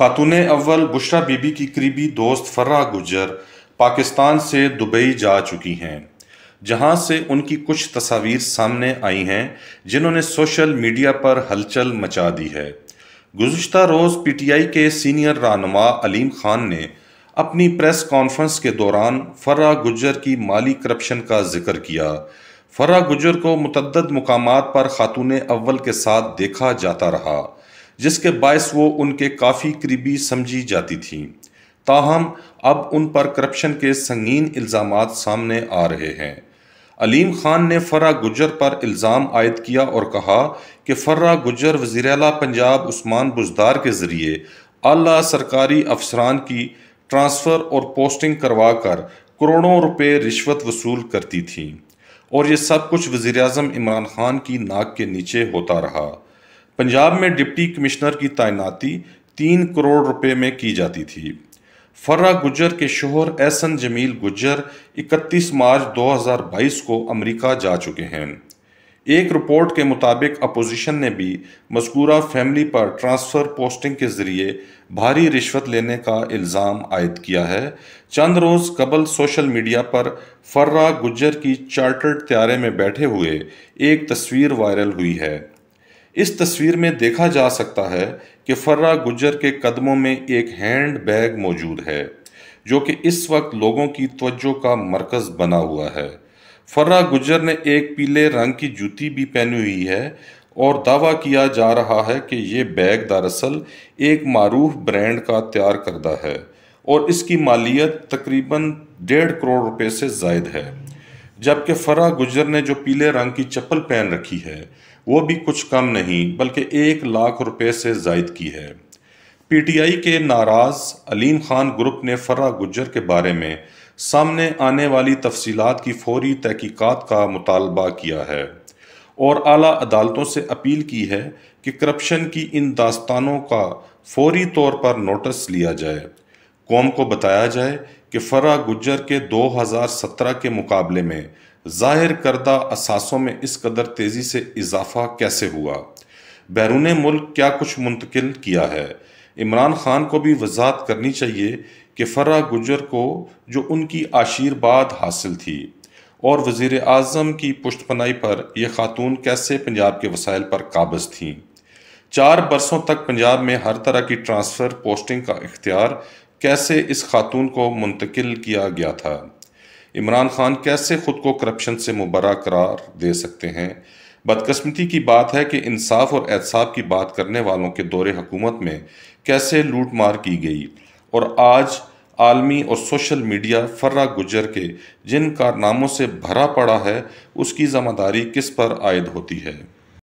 खातून अव्वल बुशरा बीबी की करीबी दोस्त फर्रा गुजर पाकिस्तान से दुबई जा चुकी हैं जहां से उनकी कुछ तस्वीर सामने आई हैं जिन्होंने सोशल मीडिया पर हलचल मचा दी है गुज्त रोज़ पी टी आई के सीनियर रहनमा अलीम ख़ान ने अपनी प्रेस कॉन्फ्रेंस के दौरान फर्रा गुजर की माली करप्शन का जिक्र किया फर्रा गुजर को मतदद मकाम पर ख़ातून अव्वल के साथ देखा जाता रहा जिसके बायस वो उनके काफ़ी करीबी समझी जाती थी ताहम अब उन पर करप्शन के संगीन इल्ज़ाम सामने आ रहे हैं अलीम खान ने फर्रा गुजर पर इल्ज़ाम आयद किया और कहा कि फर्रा गुजर वजीर अला पंजाब उस्मान बुजदार के ज़रिए अला सरकारी अफसरान की ट्रांसफ़र और पोस्टिंग करवा कर करोड़ों रुपये रिश्वत वसूल करती थीं और ये सब कुछ वज़ी अजम इमरान खान की नाक के नीचे होता रहा पंजाब में डिप्टी कमिश्नर की तैनाती तीन करोड़ रुपए में की जाती थी फर्रा गुजर के शोहर एसन जमील गुजर 31 मार्च 2022 को अमेरिका जा चुके हैं एक रिपोर्ट के मुताबिक अपोजिशन ने भी मजकूरा फैमिली पर ट्रांसफ़र पोस्टिंग के ज़रिए भारी रिश्वत लेने का इल्ज़ाम आयद किया है चंद रोज़ कबल सोशल मीडिया पर फर्रा गुजर की चार्टर्ड त्यारे में बैठे हुए एक तस्वीर वायरल हुई है इस तस्वीर में देखा जा सकता है कि फर्रा गुजर के कदमों में एक हैंड बैग मौजूद है जो कि इस वक्त लोगों की तवज्जो का मरकज बना हुआ है फर्रा गुजर ने एक पीले रंग की जूती भी पहनी हुई है और दावा किया जा रहा है कि ये बैग दरअसल एक मरूफ ब्रांड का तैयार करदा है और इसकी मालियत तकरीबन डेढ़ करोड़ रुपए से जायद है जबकि फरा गुजर ने जो पीले रंग की चप्पल पहन रखी है वो भी कुछ कम नहीं बल्कि एक लाख रुपए से जायद की है पीटीआई के नाराज़ अलीम खान ग्रुप ने फर्रा गुजर के बारे में सामने आने वाली तफसीलात की फौरी तहकीकत का मुतालबा किया है और आला अदालतों से अपील की है कि करप्शन की इन दास्तानों का फौरी तौर पर नोटिस लिया जाए कौम को बताया जाए कि फ़रा गुजर के 2017 के मुकाबले में ज़ाहिर करदा असासों में इस कदर तेज़ी से इजाफा कैसे हुआ बैरून मुल्क क्या कुछ मुंतकिल किया है इमरान खान को भी वजात करनी चाहिए कि फ़रा गुजर को जो उनकी आशीर्वाद हासिल थी और वज़ी अजम की पुष्टपनाई पर यह खातून कैसे पंजाब के वसाइल पर काबज़ थी चार बरसों तक पंजाब में हर तरह की ट्रांसफ़र पोस्टिंग का इख्तियार कैसे इस खातून को मुंतकिल किया गया था इमरान खान कैसे ख़ुद को करप्शन से मुबरा करार दे सकते हैं बदकस्मती की बात है कि इंसाफ और एहसाब की बात करने वालों के दौरे हकूमत में कैसे लूट मार की गई और आज आलमी और सोशल मीडिया फर्रा गुजर के जिन कारनामों से भरा पड़ा है उसकी ज़िम्मेदारी किस पर आयद होती है